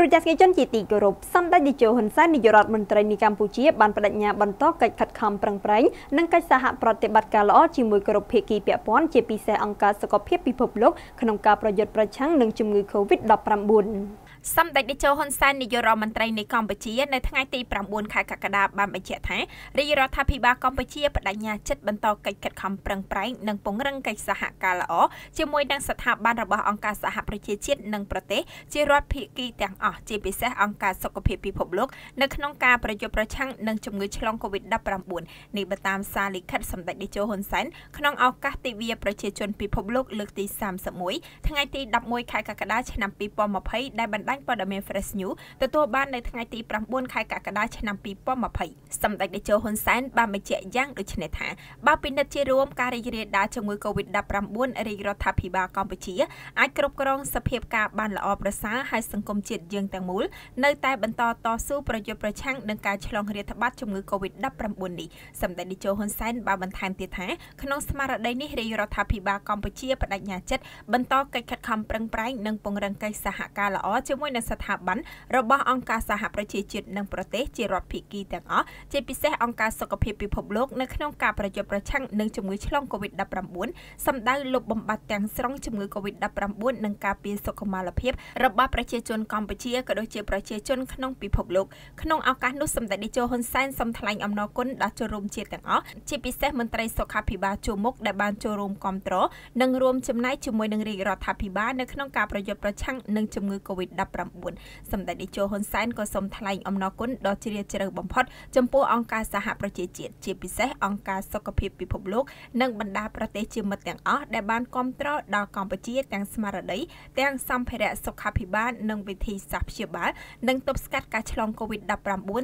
គ្រូចាស់ស្គីជនជាទីគោរពសម្ដេចតេជោហ៊ុនសែននាយករដ្ឋមន្ត្រីនៃកម្ពុជាបានបដិញ្ញាបន្តកិច្ចខិតខំប្រឹងប្រែងនិងកិច្ចសហប្រតិបត្តិការល្អជាមួយគ្រប់ភាគីពាក់ព័ន្ធជាពិសេសអង្គការសុខភាពពិភពលោកក្នុងការប្រយុទ្ធប្រឆាំងនឹងជំងឺ Covid-19 សម្ដេចតេជោហ៊ុនសែននាយករដ្ឋមន្ត្រីនៃកម្ពុជានៅថ្ងៃទី9ខែកក្កដាបានបញ្ជាក់ថារាជរដ្ឋាភិបាលកម្ពុជាបដិញ្ញាចិត្តបន្តកិច្ចខិតខំប្រឹងប្រែងនិងពង្រឹងកិច្ចសហការល្អជាមួយនឹងស្ថាប័នរបស់អង្គការសហប្រជាជាតិនិងប្រទេសជារដ្ឋភាគីទាំងអស់ជាពិសេសអង្គការសុខភាពពិភពលោកនៅក្នុង ការប្រយុទ្ធប្រឆាំងនឹងជំងឺឆ្លង COVID-19 នេះបើតាមសារលិខិតសម្ដេចតេជោហ៊ុនសែនក្នុងឱកាសទិវាប្រជាជនពិភពលោក លើកទី31ថ្ងៃទី11ខែកក្កដាឆ្នាំ2020ដែលបណ្ដាញញព័ត៌មាន Fresh News ទទួលបាននៅថ្ងៃទី9ខែកក្កដាឆ្នាំ2020សម្ដេចតេជោហ៊ុនសែនបានបញ្ជាក់យ៉ាងដូចនេះថាបើពិនិត្យជារួមការរីករាលដាលជំងឺ Covid-19 រាជរដ្ឋាភិបាលកម្ពុជាអាចគ្រប់គ្រងសភាពការបានល្អប្រសើរហើយសង្គមជាតិយើងទាំងមូលនៅតែបន្តតស៊ូប្រយុទ្ធប្រឆាំងនឹងការឆ្លងរាតត្បាតជំងឺ Covid-19 នេះសម្ដេចតេជោហ៊ុនសែនបានបន្ថែមទៀតថាក្នុងស្មារតីនេះរាជរដ្ឋាភិបាលកម្ពុជាបដិញ្ញាចិត្តបន្តកិច្ចខិតខំប្រឹងប្រែងនិងពង្រឹងកិច្ចសហការល្អជាមួយជាមួយនឹងស្ថាប័នរបស់អង្គការសហប្រជាជាតិនិងប្រទេសជារដ្ឋភាគីទាំងអស់ជាពិសេសអង្គការសុខភាពពិភពលោកនៅក្នុងការប្រយុទ្ធប្រឆាំងនឹងជំងឺឆ្លង COVID-19 សម្ដៅលុបបំបាត់ទាំងស្រុងជំងឺ COVID-19 និងការពារសុខុមាលភាពរបស់ប្រជាជនកម្ពុជាក៏ដូចជាប្រជាជនក្នុងពិភពលោកក្នុងឱកាសនោះសម្ដេចតេជោហ៊ុនសែនសំថ្លែងអំណរគុណដល់ចូលរួមជាតិទាំងអស់ជាពិសេសមន្ត្រីសុខាភិបាលជួមុខដែលបានចូលរួមគ្រប់គ្រងនិងរួមចំណែកជាមួយនឹងរាជរដ្ឋាភិបាលនៅក្នុងការប្រយុទ្ធប្រឆាំងនឹងជំងឺ Covid-19 2019សម្ដេចនាយកហ៊ុនសែនក៏សូមថ្លែងអំណរគុណដ៏ជ្រាលជ្រៅបំផុត ចំពោះអង្គការសហប្រជាជាតិជាពិសេសអង្គការសុខភាពពិភពលោក និងបណ្ដាប្រទេសជាមិត្តទាំងអស់ដែលបានគាំទ្រដល់កម្ពុជា ទាំងស្មារតីទាំងសម្ភារៈសុខាភិបាលនិងវិធីសាស្ត្រព្យាបាលនិងទប់ស្កាត់ការឆ្លង COVID-19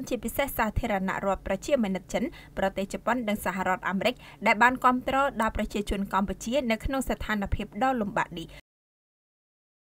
ជាពិសេសសាធារណរដ្ឋប្រជាមានិតចិនប្រទេសជប៉ុននិងសហរដ្ឋអាមេរិក ដែលបានគាំទ្រដល់ប្រជាជនកម្ពុជា នៅក្នុងស្ថានភាពដ៏លំបាកនេះ